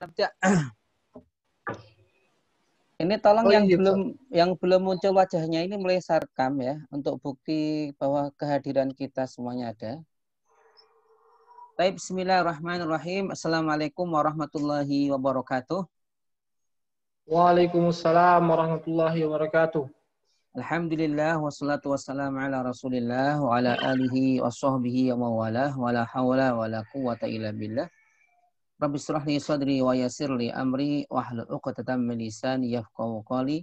Kerja. Iya. Ini tolong oh, yang iya, belum Pak. yang belum muncul wajahnya ini mulai sarkam ya untuk bukti bahwa kehadiran kita semuanya ada. Baik, bismillahirrahmanirrahim. Assalamualaikum warahmatullahi wabarakatuh. Waalaikumsalam warahmatullahi wabarakatuh. Alhamdulillah wassalatu wassalamu ala Rasulillah wa ala alihi wa sahbihi wa mawalah wa la haula wa la illa billah. رب اشرح لي صدري ويسر لي أمري واحلل عقدة من لساني يفقه قولي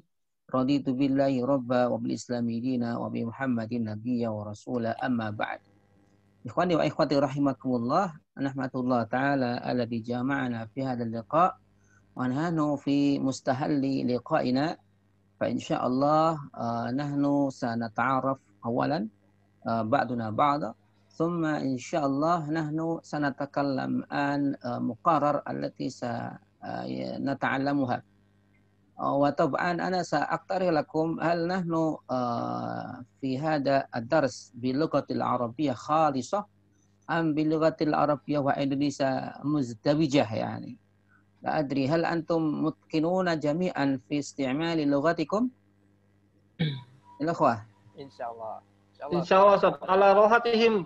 رضيت بالله ربا وبالإسلام دينا وبمحمد نبيا ورسولا أما بعد إخواني وإخواتي رحمكم الله نحمد الله تعالى الذي جمعنا في هذا اللقاء ونحن في مستهل لقائنا فإن شاء الله نحن سنتعرف أولا بعضنا بعضا ثم إن شاء الله نحن سنتكلم عن مقرر التي سنتعلمها وطبعا أنا سأقترح لكم هل نحن في هذا الدرس باللغة العربية خالصة أم باللغة العربية وإنجليزية مزدوجة يعني لا أدري هل أنتم متقنون جميعا في استعمال لغتكم الأخوة إن شاء الله إن شاء الله, إن شاء الله على راحتهم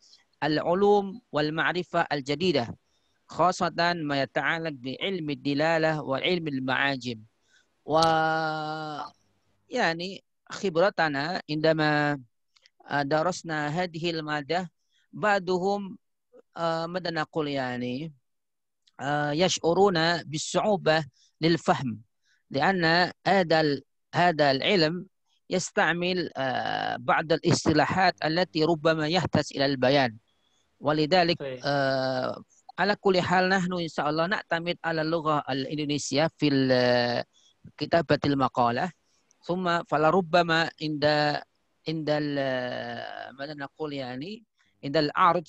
العلوم والمعرفة الجديدة خاصة ما يتعلق بعلم الدلالة وعلم المعاجم و يعني خبرتنا عندما آه، درسنا هذه المادة بعضهم آه، ماذا نقول يعني آه، يشعرون بالصعوبة للفهم لأن هذا هذا العلم يستعمل بعض الاصطلاحات التي ربما يحتاج إلى البيان ولذلك طيب. آه، على كل حال نحن إن شاء الله نعتمد على اللغة الإندونيسية في كتابة المقالة ثم فلربما عند عند ماذا نقول يعني عند العرض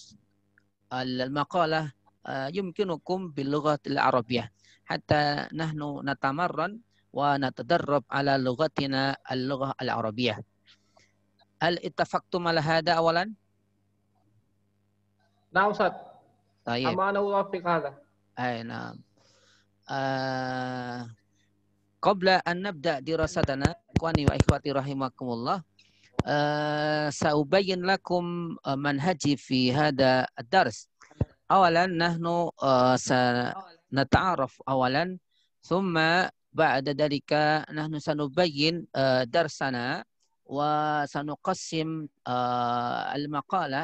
المقالة آه، يمكنكم باللغة العربية حتى نحن نتمرن ونتدرب على لغتنا اللغة العربية هل اتفقتم على هذا أولاً؟ Nah, Ustaz. Tayyib. Amana Allah fi qala. Ay, naam. Qabla an nabda dirasatana, kuani wa ikhwati rahimakumullah. Uh, سأبين لكم منهجي في هذا الدرس أولا نحن uh, سنتعرف أولا بعد ذلك نحن سنبين uh, درسنا وسنقسم uh, المقالة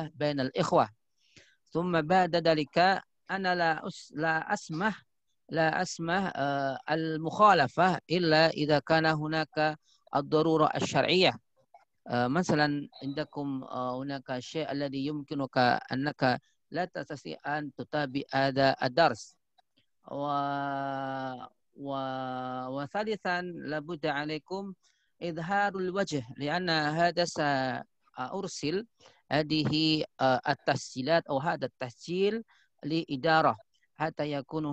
ثم بعد ذلك أنا لا أس لا أسمح لا أسمح آه، المخالفة إلا إذا كان هناك الضرورة الشرعية آه، مثلا عندكم آه، هناك شيء الذي يمكنك أنك لا تستطيع أن تتابع هذا الدرس و... و... وثالثا لابد عليكم إظهار الوجه لأن هذا سأرسل hadhihi uh, at-tasjilat atau hadha at-tasjil li idarah hatta yakun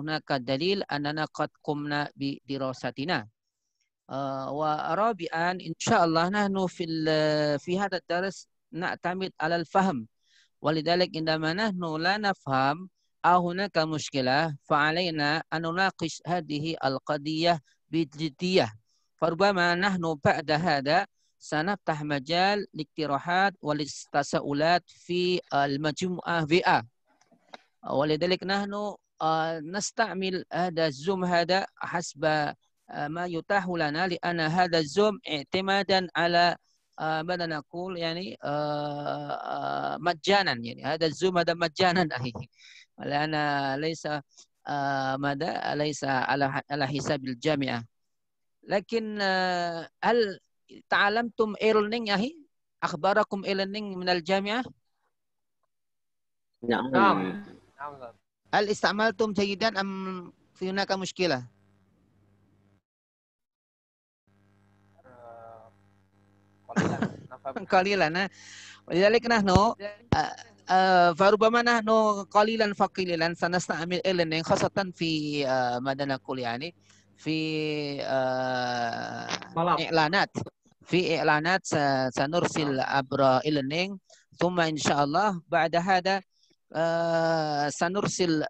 dalil annana qad qumna bi dirasatina uh, wa rabi'an insyaallah nahnu fil uh, fi hadha ad-dars na'tamid 'ala al-fahm walidhalik indama nahnu la nafham aw hunaka mushkilah fa 'alaina an nunaqish hadhihi al-qadiyah bi jiddiyah farubama nahnu ba'da hadha sanaf tahmajal liktirahat walistasaulat fi eh, al-majmu'ah wa eh, walidalik nahnu eh, nasta'mil ada zoom hada hasba ma yutahu lana li anna hada zoom i'timadan ala mana nakul yani majanan yani ada zoom ada majanan ahih lana laisa mada laisa ala ala hisabil jamia, lakin al ta'alamtum ilning yahi akhbarakum ilning minal jamiah Naam. Al istamaltum sayyidan am fiunaka muskilah. Kalilan. Qalilan. Nah. Lidalik nahnu farubama nahnu qalilan faqililan sanasta'mil ilmin khasatan fi madana kuliani fi uh, i'lanat fi i'lanat sanursil abra ilaning thumma insyaallah ba'da hada uh,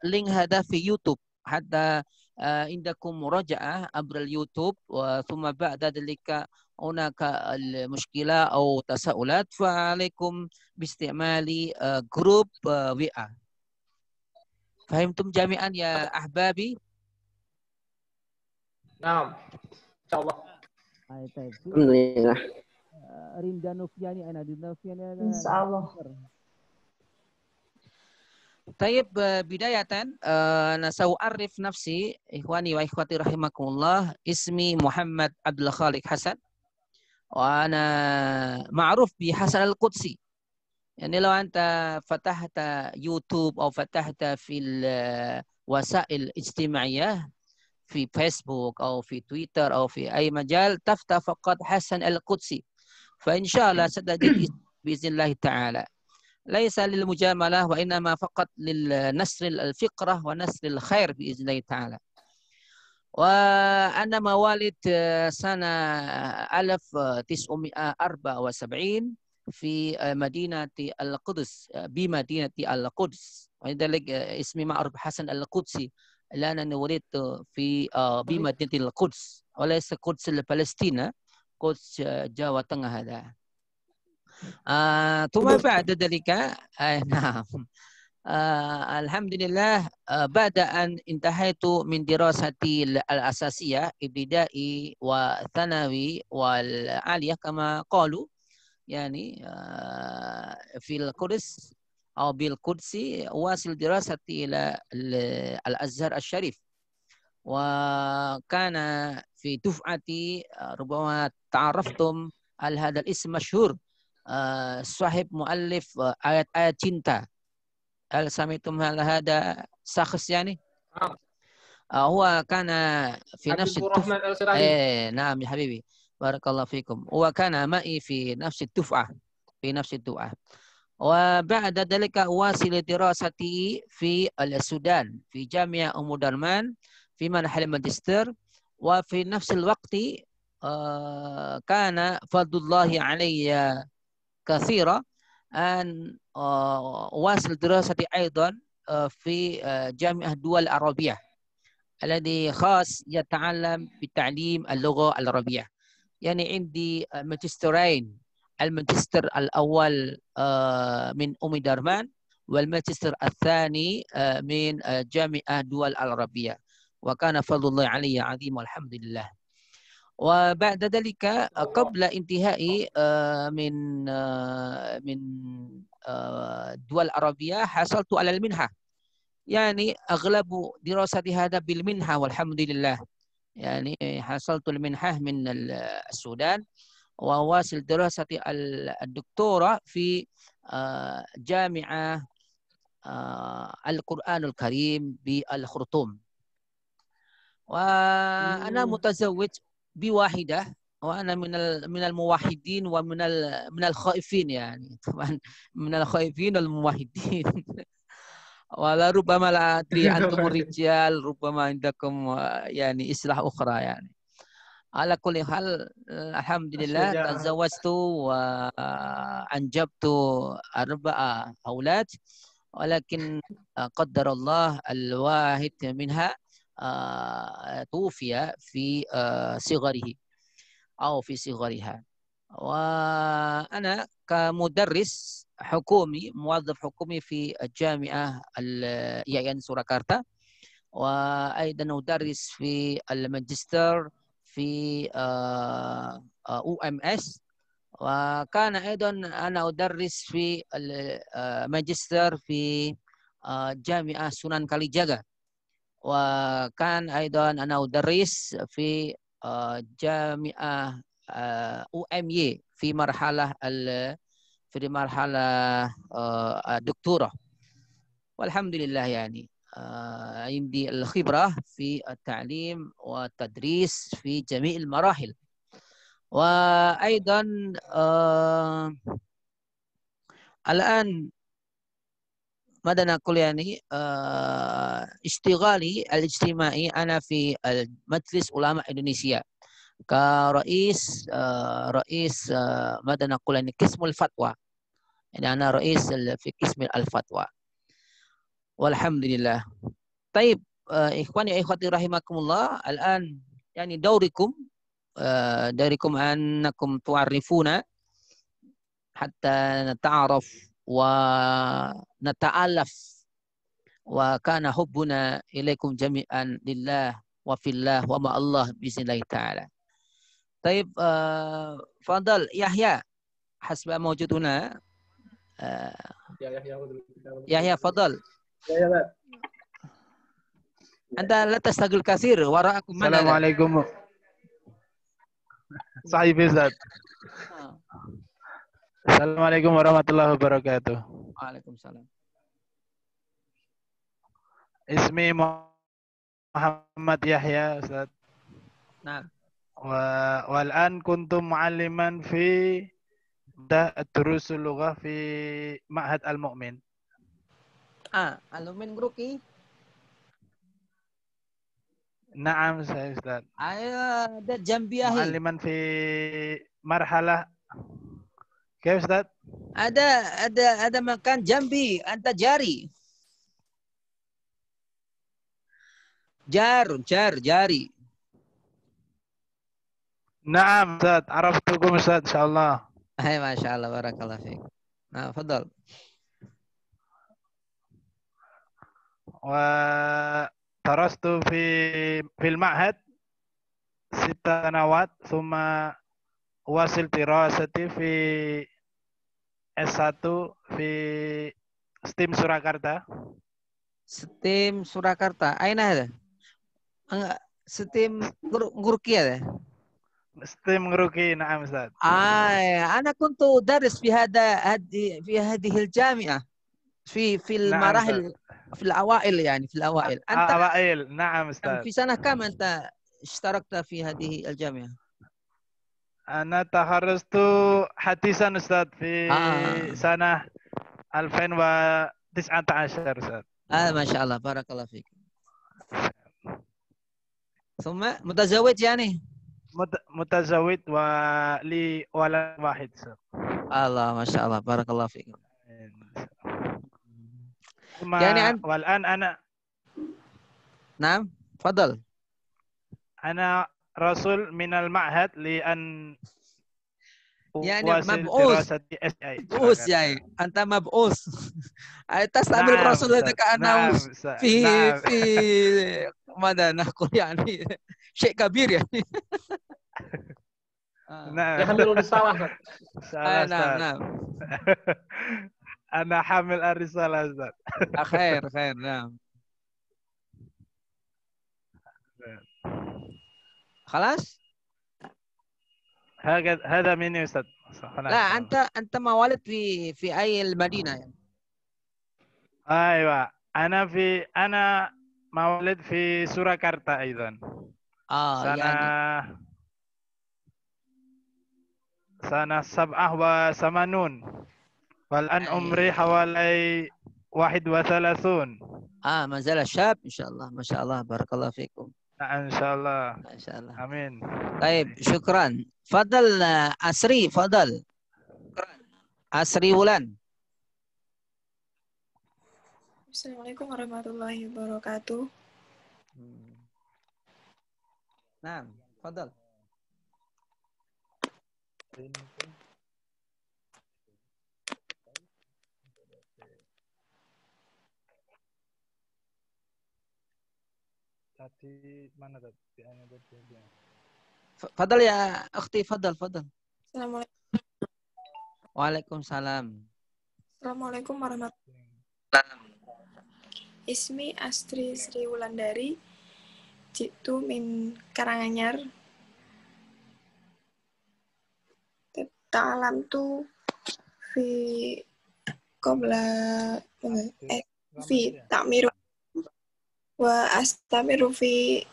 link hada fi YouTube hatta uh, eh, indakum muraja'ah abral YouTube wa thumma ba'da dhalika hunaka al-mushkila au tasaulat fa alaikum bi istimali uh, grup uh, jami'an ya ahbabi? Naam. Insyaallah. Hai, baik. Alhamdulillah. Eh, Rinda Noviani ana Rinda Noviani ana. Insyaallah. Taib eh, bidayatan eh, nasau'arif nafsi ikhwani wa ikhwati rahimakumullah ismi Muhammad Abdul Khalik Hasan wa ana ma'ruf bi Hasan al-Qudsi يعني لو أنت فتحت يوتيوب أو فتحت في الوسائل الاجتماعية في فيسبوك أو في تويتر أو في أي مجال تفتح فقط حسن القدسي فإن شاء الله ستجد بإذن الله تعالى ليس للمجاملة وإنما فقط لنسر الفقرة ونسر الخير بإذن الله تعالى وأنا موالد سنة 1974 في مدينة القدس بمدينة القدس ولذلك اسمي معروف حسن القدسي lana nurid fi bi madinatil quds oleh sekuds palestina quds jawa tengah ada ah uh, ba'da dalika ay na'am uh, alhamdulillah uh, ba'da an intahaitu min dirasati al asasiyah ibtidai wa thanawi wal aliyah kama qalu yani uh, fil أو بالقدسي واصل دراستي إلى الأزهر الشريف وكان في دفعتي ربما تعرفتم على هذا الاسم مشهور آه، صاحب مؤلف آه، آيات-آيات آية cinta هل سمعتم هل هذا شخص يعني؟ نعم. آه، هو كان في نفس الدفعة ايه نعم يا حبيبي بارك الله فيكم هو كان معي في نفس الدفعة في نفس الدفعة وبعد ذلك واصل دراستي في السودان في جامعة أم درمان في منحل الماجستير وفي نفس الوقت آه، كان فضل الله علي كثيرا أن آه، واصل دراستي أيضا آه، في جامعة الدول العربية الذي خاص يتعلم بتعليم اللغة العربية يعني عندي ماجستيرين الماجستير الاول آه، من ام درمان والماجستير الثاني آه، من آه، جامعه دول العربيه وكان فضل الله علي عظيم والحمد لله وبعد ذلك قبل انتهائي من من دول العربيه حصلت على المنحه يعني اغلب دراستي هذا بالمنحه والحمد لله يعني حصلت المنحه من السودان وواصل دراستي الدكتوراه في آه، جامعة آه، القرآن الكريم بالخرطوم وأنا متزوج بواحدة وأنا من من الموحدين ومن من الخائفين يعني طبعا من الخائفين الموحدين ربما لا أدري أنتم الرجال ربما عندكم آه، يعني إصلاح أخرى يعني على كل حال آه، الحمد لله تزوجت وأنجبت أربع أولاد ولكن قدر الله الواحد منها آه، توفي في آه، صغره أو في صغرها وأنا كمدرس حكومي موظف حكومي في الجامعة اليايان سوراكارتا وأيضا أدرس في الماجستير في او ام اس وكان ايضا انا ادرس في الماجستير في جامعه سنن كليجاغا وكان ايضا انا ادرس في جامعه او ام يي في مرحله في مرحله الدكتوره والحمد لله يعني آه، عندي الخبرة في التعليم والتدريس في جميع المراحل وأيضا آه، الآن ماذا نقول يعني آه، اشتغالي الاجتماعي أنا في مجلس علماء إندونيسيا كرئيس رئيس ماذا نقول يعني قسم الفتوى يعني أنا رئيس في قسم الفتوى Walhamdulillah. Taib, uh, ikhwan ya ikhwati rahimakumullah. Al-an, yani daurikum. Uh, darikum annakum tu'arifuna. Hatta nata'araf wa nata'alaf. Wa kana hubbuna ilaikum jami'an lillah wa fillah wa ma'allah bisnillahi ta'ala. Taib, uh, Fadal, Yahya. Hasba mawjuduna. Uh, ya, Yahya, Yahya, Fadal. Ya, ya, Anda letas tagul kasir, wara aku mana? Assalamualaikum. Sahib Izzat. Assalamualaikum warahmatullahi wabarakatuh. Waalaikumsalam. Ismi Muhammad Yahya Ustaz. Nah. Wa wal an kuntum mualliman fi da'at rusul lughah fi ma'had al-mu'min. Ah, alumin groki. Naam saya Ustaz. Ayo, jambi jambiahi. Aliman fi marhala. Oke Ustaz. Ada ada ada makan jambi anta jari. Jar, jar, jari. Naam Ustaz, araftukum Ustaz insyaallah. Hai masyaallah Allah, fiik. Nah, fadal. ودرست في في المعهد ست سنوات ثم واصل دراستي في S1 في STEM Surakarta. STEM Surakarta. Aina anga STEM Ngurki ada? STEM Ngurki, naam Ustaz. Ah, iya. ana kuntu daris fi hada fi hadhihi al-jami'ah. في في نعم، المراحل في الاوائل يعني في الاوائل انت اوائل نعم استاذ في سنه كم انت اشتركت في هذه الجامعه؟ انا تخرجت حديثا استاذ في آه. سنه 2019 استاذ آه ما شاء الله بارك الله فيك ثم متزوج يعني؟ متزوج ولي ولد واحد استاذ الله ما شاء الله بارك الله فيك ما يعني أنا... والآن أنا نعم تفضل أنا رسول من المعهد لأن يعني مبؤوس مبؤوس يعني أنت مبؤوس تستعمل نعم الرسول هذا كأنه نعم في نعم. في ماذا نقول يعني شيء كبير يعني آه. نعم يحملون الساعة آه، نعم نعم انا حامل الرساله زاد استاذ آه، خير خير نعم خلاص هذا هذا من يسد لا انت انت ما ولد في في اي المدينه يعني ايوه انا في انا ما ولد في سوراكارتا ايضا اه سنة يعني سنة سبعة وثمانون wal an umri iya. hawalai wahid wa salasun. Ah, mazala syab, insyaAllah. MasyaAllah, barakallahu fikum. Nah, insyaAllah. MasyaAllah. Ya, Amin. Baik, syukran. Fadal nah, Asri, Fadal. Asri Wulan. Assalamualaikum warahmatullahi wabarakatuh. Nah, Fadal. Terima kasih. tadi mana tadi? tadi. Fadal ya, akhti fadal fadal. Assalamualaikum. Waalaikumsalam. Assalamualaikum warahmatullahi wabarakatuh. Ismi Astri Sri Wulandari. Jitu min Karanganyar. Ta'alam tu fi qabla eh fi takmiru wa astamiru fi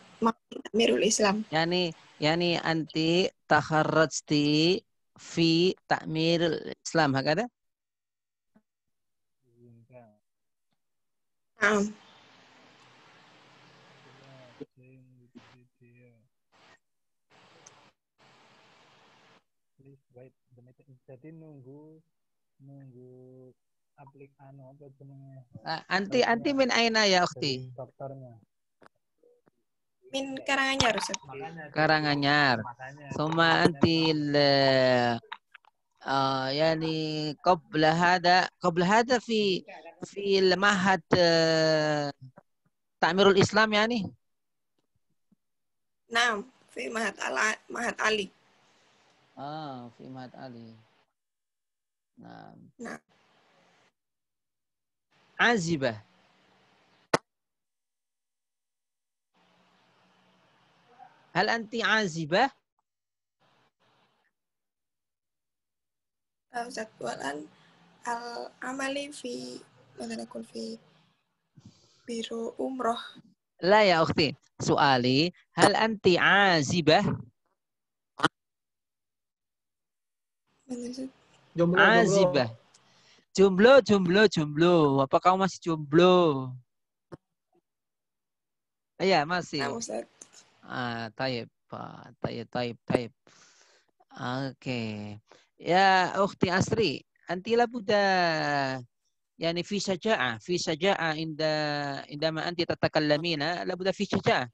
Mirul Islam. Yani yani anti takharrajti fi ta'mirul Islam hakada? Naam. Jadi nunggu nunggu aplik anu, apa jenenge? Ah, anti anti ya, min aina ya Ukti? Dokternya. Min Karanganyar Ustaz. Karanganyar. Suma antil uh, yani qabla hada qabla hada fi fi mahad uh, eh, ta'mirul Islam yani? Naam, fi mahad al mahad Ali. Ah, fi mahad Ali. Naam. Naam azibah. Hal anti azibah? Ustaz Walan al amali fi manakul fi biru umroh. La ya Ukti, Soali, hal anti azibah? Azibah. Jomblo, jomblo, jomblo. Apa kamu masih jomblo? Iya, masih. Nah, ah, ah, taib. Taib, taib, taib. Oke. Okay. Ya, Ukhti Asri. Anti labuda. Yani fi syaja'a, Fi syaja'a inda, inda ma anti tatakallamina. Labuda fi syaja'a.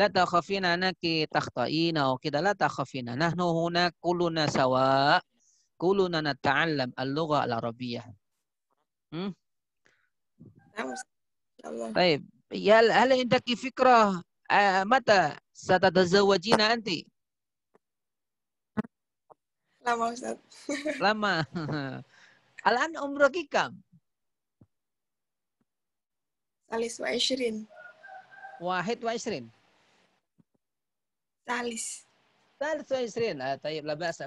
La takhafina anaki takhtaina. Kita la takhafina. Nahnu huna kuluna sawa' كلنا نتعلم اللغة العربية طيب هل هل عندك فكرة آه، متى ستتزوجين أنت؟ لما أستاذ لما الآن عمرك كم؟ 21 21 ثالث 23 آه، طيب لا بأس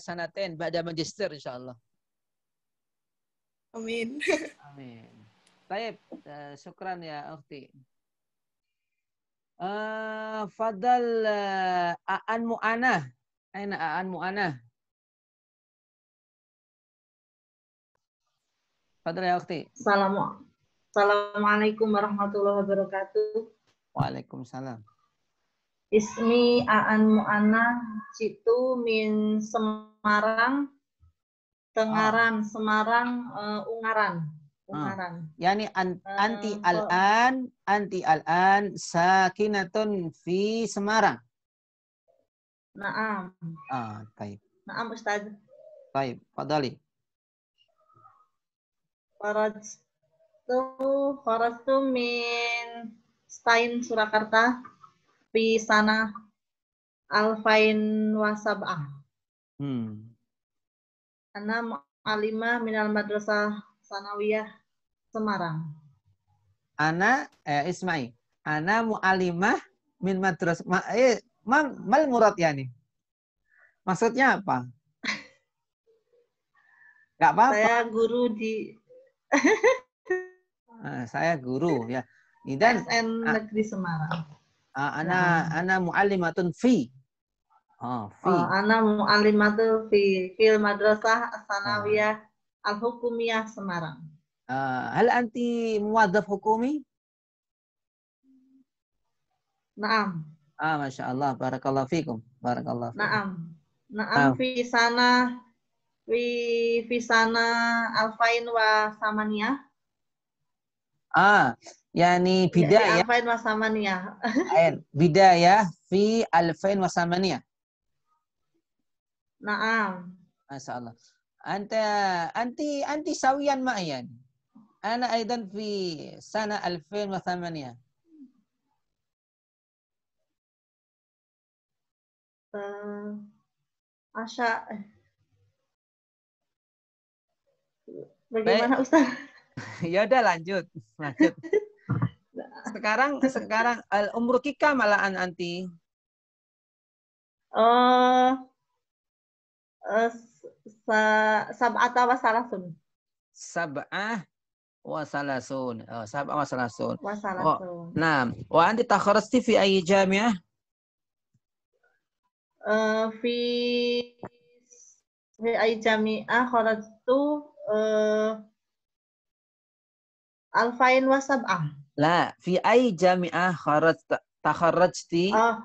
sanatain ba'da magister insyaallah. Amin. Amin. Baik, uh, syukran ya Ukti. Uh, eh, fadal uh, Aan Mu'ana. Aina Aan Mu'ana. Fadal ya Ukti. Assalamualaikum warahmatullahi wabarakatuh. Waalaikumsalam. Ismi Aan Mu'ana Citu min Semarang Tengaran ah. Semarang uh, Ungaran Ungaran. Ah. Yani an, eh, anti uh, al-an anti al-an sakinatun fi Semarang. Naam. Ah, baik. Naam Ustaz. Baik, fadali. Farajtu farajtu min Stein Surakarta fi sana alfain wasab'ah. Hmm. Ana alimah minal madrasah sanawiyah Semarang. Ana eh, Ismai. Ana mu'alimah min madrasah ma, eh, ma, mal murad yani. Maksudnya apa? Gak apa-apa. Saya guru di ah, saya guru ya. Dan SN ah, Negeri Semarang. Ah, ana ya. ana muallimatun fi. Oh, fi. Oh, ana muallimatun fi fil madrasah sanawiyah al-hukumiyah Semarang. Uh, hal anti muadzaf hukumi? Naam. Ah, masya Allah. Barakallahu fikum. Barakallahu. Fikum. Naam. Naam fi sana fi fi sana alfain wa samania. Ah, yani bidaya. Alfain wa samania. bidaya fi alfain wasamania Naam. Masyaallah. Anta anti anti sawian ma'yan. Ana aidan fi sana alfain wasamania samania. Eh, Asya eh. Bagaimana Ustaz? ya udah lanjut, lanjut. sekarang sekarang al eh, umur kika malahan anti. uh, uh, sa sab'ata wa salasun. Sab'ah wasalasun Oh, sab'ah wasalasun wasalasun Oh, nah, wah anti tv fi ayyi jami'ah? Uh, fi fi ayyi jami'ah kharajtu uh, alfain wasabah La, fi ai jami'ah kharaj takharrajti? Ah.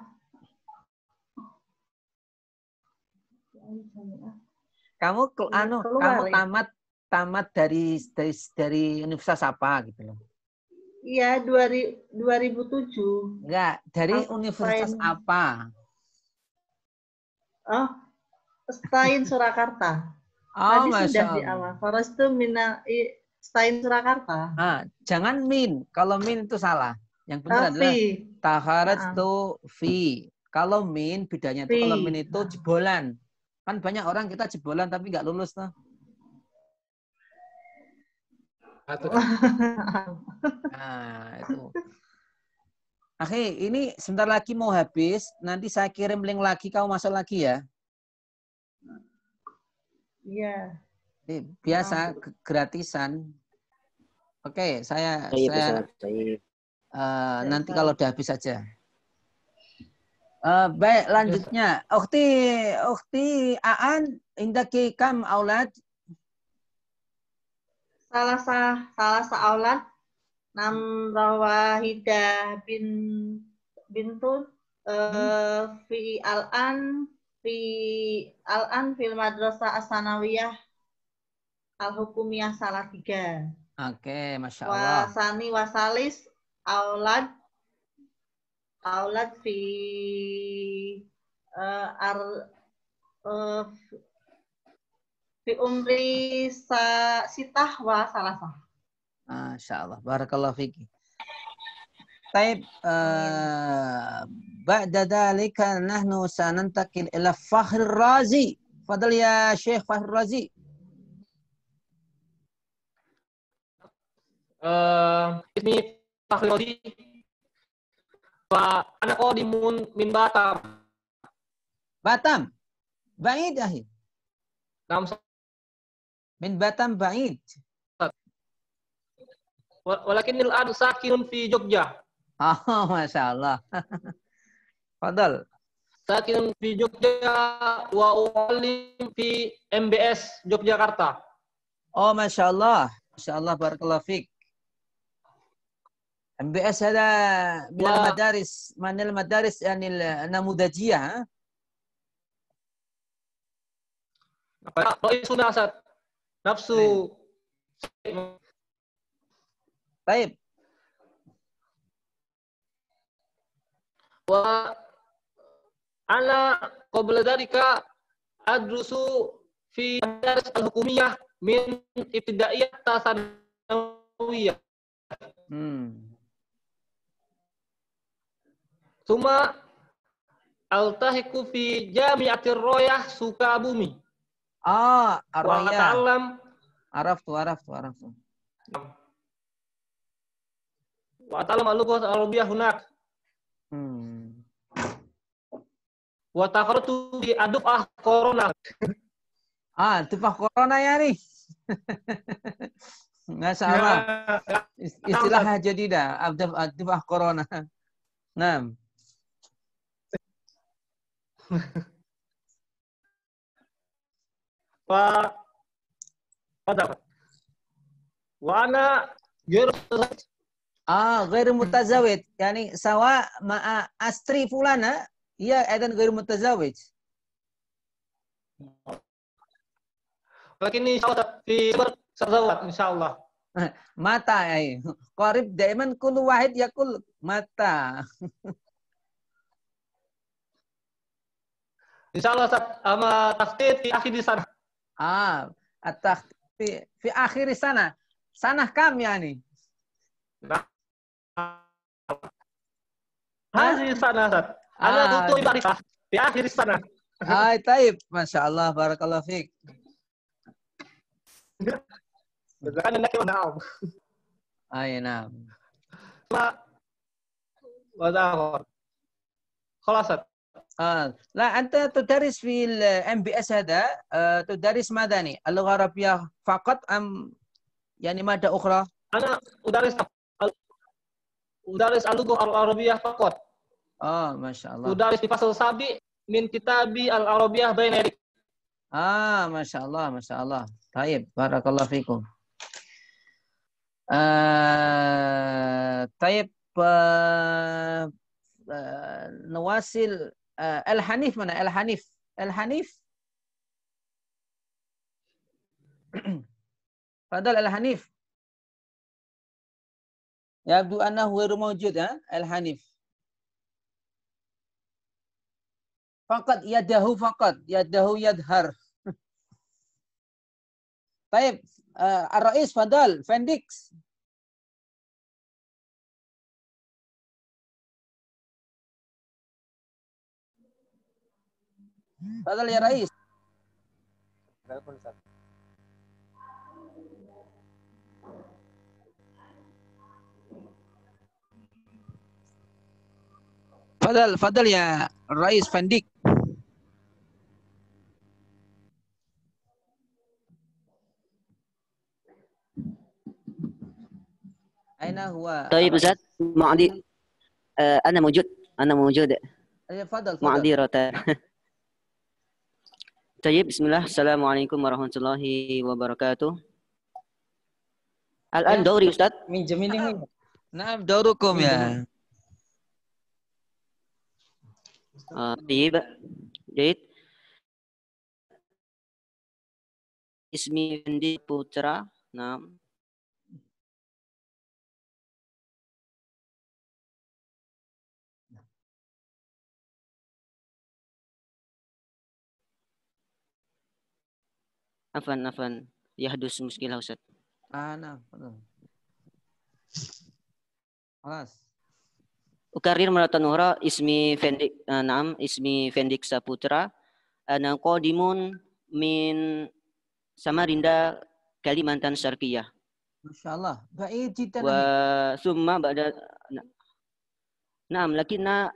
Kamu ke, iya, anu, kamu ya? tamat tamat dari dari dari universitas apa gitu loh. Iya, 2007. Enggak, dari Astahin. universitas apa? Oh, Stein Surakarta. Oh, Tadi Masya sudah Allah. di awal. Forestu itu mina, i, Stain Surakarta. Ah, jangan min. Kalau min itu salah. Yang benar ah, adalah taharat itu ah. fi. Kalau min bedanya itu kalau min itu ah. jebolan. Kan banyak orang kita jebolan tapi nggak lulus tuh. Nah, itu. Oke, ini sebentar lagi mau habis. Nanti saya kirim link lagi, kamu masuk lagi ya. Iya. Yeah biasa gratisan. Oke, okay, saya saya Uh, nanti kalau udah habis saja. Uh, eh, baik, lanjutnya. Ukti, ukti Aan, indaki kam aulad? Salah sa salah sa aulad. Nam rawahida bin bintun uh, eh, hmm. fi al fi al fil madrasah asanawiyah al hukumiyah salah tiga. Oke, okay, masya Allah. Wasani wasalis aulad aulad fi uh, ar uh, fi umri sa, sitah wa salasah. Masya Allah. Barakallah fiki. Taib, uh, ba'da dalika nahnu sanantakil ila Fahri Razi. Fadal ya Syekh Fahri Razi. Ehm, pak Lodi pak anak kau di Mun min Batam. Batam. Ba'id ahi. Naam. Min Batam ba'id. Walakin al sakinun fi Jogja. Oh, Masya Allah. Fadal. Sakinun fi Jogja wa ualim fi MBS Yogyakarta. Oh, Masya Allah. Masya Allah, Barakallah Fik. MBS ada bila madaris mana madaris yang il namudajia? Nafsu nasat, nafsu. Baik. Wa ala qabla dalika adrusu fi madaris al-hukumiyah min ibtidaiyah tasanawiyah. Hmm. Suma altahiku fi jami'atir royah bumi. Ah, arroyah. Wa ta'allam. Araf tu, araf tu, araf tu. Wa ta'allam al-lughah al-arabiyah hunak. Hmm. Wa taqartu bi adufah corona. Ah, tufah corona ya nih. Nggak salah. Ya, ya. Istilah Abdul adufah corona. Nah. Fa Wa ana Ah, ghair mutazawid. Yani sawa ma'a astri fulana, ia adan ghair mutazawid. Lakin insyaallah di sadawat insyaallah. Mata ay. Eh. Qarib daiman kullu wahid yakul mata. Insya Allah sama tasdid fi akhir di sana. Ah, at fi, akhir akhir sana. Sanah kam ani. Nah. di sana ada tutup ah, butuh ibarifah fi akhir di sana. Hai, taib. Masya Allah, barakallah fiq. Jazakan anda wa na'am. Ay, na'am. Wa da'am. Khalasat. Nah, uh, anta tu daris eh, MBS ada uh, eh, tu daris mana ni? Alu Arab am yang ni mana ukra? Ana udaris udaris alu Arab Arab Ah, masya Allah. Udaris di pasal sabi min kita al Arab ya Ah, masya Allah, masya Allah. Taib, barakallah fiqom. Uh, ah, taib. Uh, Uh, nawasil uh, Al Hanif mana? Al Hanif. Al Hanif. Fadal Al Hanif. Ya Abdu annahu ghairu mawjud ya, Al Hanif. Fakat yadahu fakat yadahu yadhar. Baik. uh, eh, Ar-Rais Fadal, Fendix, Fadal ya Rais. Telepon Ustaz. Fadal, Fadal ya Rais Fandik. Aina huwa? Taib Ustaz, ma'adi. Uh, eh, ana mujud, ana mujud. Eh, Fadal, Fadal. Ma'adi rotar. Tayyib, bismillah. Assalamualaikum warahmatullahi wabarakatuh. Al-an ya, dauri Ustaz. Minjem ini. Ah. Naam daurukum ya. Ah, tayyib. Jahit. Ismi Fendi Putra. Naam. Afan, afan. Yahdus muskilah Ustaz. Ah, nah, betul. Alas. Ukarir maratan uhra ismi Fendik uh, Naam ismi Fendik Saputra ana qadimun min Samarinda Kalimantan Syarqiyah. Masyaallah. Baik cita Wa summa ba'da Naam lakinna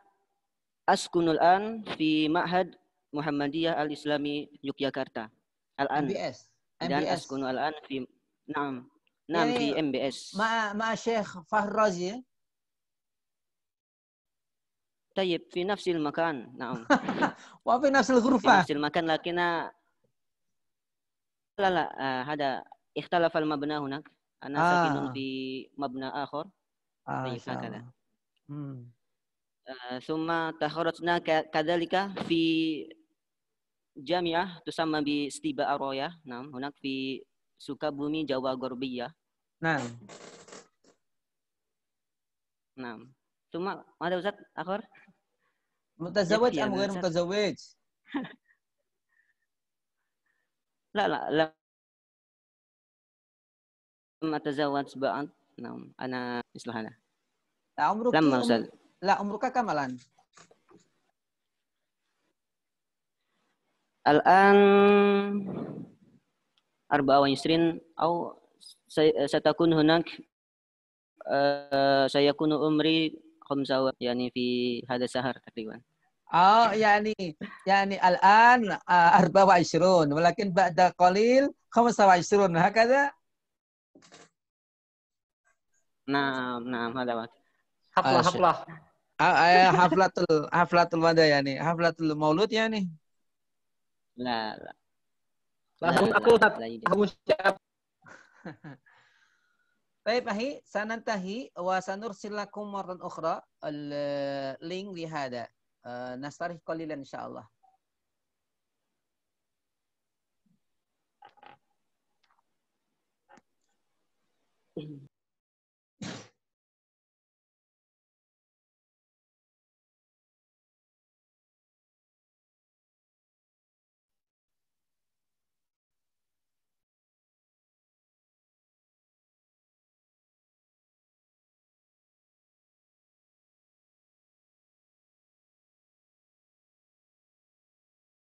askunul an fi Ma'had Muhammadiyah Al-Islami Yogyakarta. الآن MBS الآن أسكن الآن في نعم نعم في MBS طيب في نفس المكان نعم وفي نفس الغرفة في نفس المكان لكن لا لا هذا اختلف المبنى هناك أنا ساكن في مبنى آخر آه آه ثم تخرجنا كذلك في jamiah ya. sama di stiba aroya nam hunak di suka bumi jawa gorbia ya. nam nam cuma ada ustad akhir mutazawaj iya, am ghair mutazawaj la la la mutazawaj ba'an nam ana islahana la umruka la umruka kamalan Al-an الآن أربعة وعشرين أو ستكون saya سيكون umri خمسة yani yani هذا sahar تقريبا Oh, yani, yani al-an eh, arba wa ishrun, walakin ba'da qalil khamsa wa ishrun, hakada? Naam, naam, hada wa. Haflah, ah, haflah. Ah, eh, haflatul, haflatul wada yani, haflatul maulud yani. Lah. Lahun aku tak siap. Baik, ahi, sanantahi wa sanursilakum maratan ukhra al-link eh, li hada. Eh, nastarih qalilan insyaallah. Hmm.